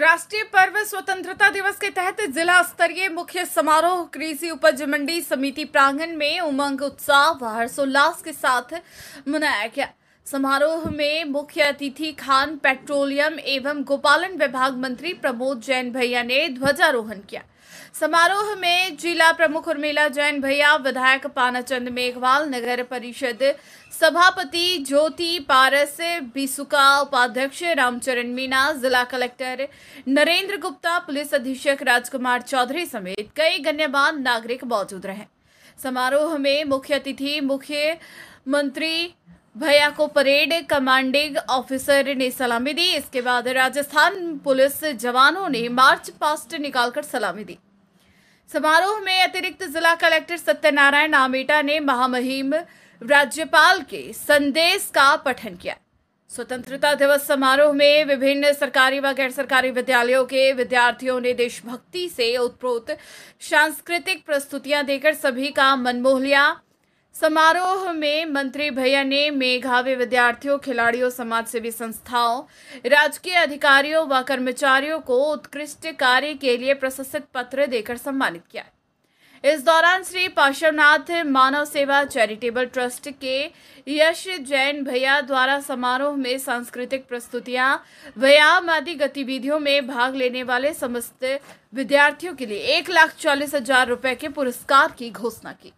राष्ट्रीय पर्व स्वतंत्रता दिवस के तहत जिला स्तरीय मुख्य समारोह कृषि उपज मंडी समिति प्रांगण में उमंग उत्साह व हर्षोल्लास के साथ मनाया गया समारोह में मुख्य अतिथि खान पेट्रोलियम एवं गोपालन विभाग मंत्री प्रमोद जैन भैया ने ध्वजारोहण किया समारोह में जिला प्रमुख उर्मिला जैन भैया विधायक पानाचंद मेघवाल नगर परिषद सभापति ज्योति पारस बिसुका उपाध्यक्ष रामचरण मीणा जिला कलेक्टर नरेंद्र गुप्ता पुलिस अधीक्षक राजकुमार चौधरी समेत कई गण्यमान नागरिक मौजूद रहे समारोह में मुख्य अतिथि मुख्य मंत्री भैया को परेड कमांडिंग ऑफिसर ने सलामी दी इसके बाद राजस्थान पुलिस जवानों ने मार्च पास्ट निकालकर सलामी दी समारोह में अतिरिक्त जिला कलेक्टर सत्यनारायण आमेटा ने महामहिम राज्यपाल के संदेश का पठन किया स्वतंत्रता दिवस समारोह में विभिन्न सरकारी व गैर सरकारी विद्यालयों के विद्यार्थियों ने देशभक्ति से उत्प्रोत सांस्कृतिक प्रस्तुतियां देकर सभी का मनमोह लिया समारोह में मंत्री भैया ने मेघावी विद्यार्थियों खिलाड़ियों समाज सेवी संस्थाओं राजकीय अधिकारियों व कर्मचारियों को उत्कृष्ट कार्य के लिए प्रशस्त पत्र देकर सम्मानित किया इस दौरान श्री पार्श्वनाथ मानव सेवा चैरिटेबल ट्रस्ट के यश जैन भैया द्वारा समारोह में सांस्कृतिक प्रस्तुतियां व्यायाम आदि गतिविधियों में भाग लेने वाले समस्त विद्यार्थियों के लिए एक लाख चालीस हजार रुपए के पुरस्कार की घोषणा की